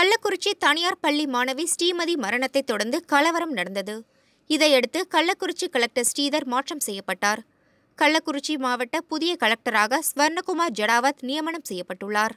கள்ளக்குறிச்சி தனியார் பள்ளி மாணவி ஸ்ரீமதி மரணத்தை தொடர்ந்து கலவரம் நடந்தது இதையடுத்து கள்ளக்குறிச்சி கலெக்டர் ஸ்ரீதர் மாற்றம் செய்யப்பட்டார் கள்ளக்குறிச்சி மாவட்ட புதிய கலெக்டராக ஸ்வர்ணகுமார் ஜடாவத் நியமனம் செய்யப்பட்டுள்ளார்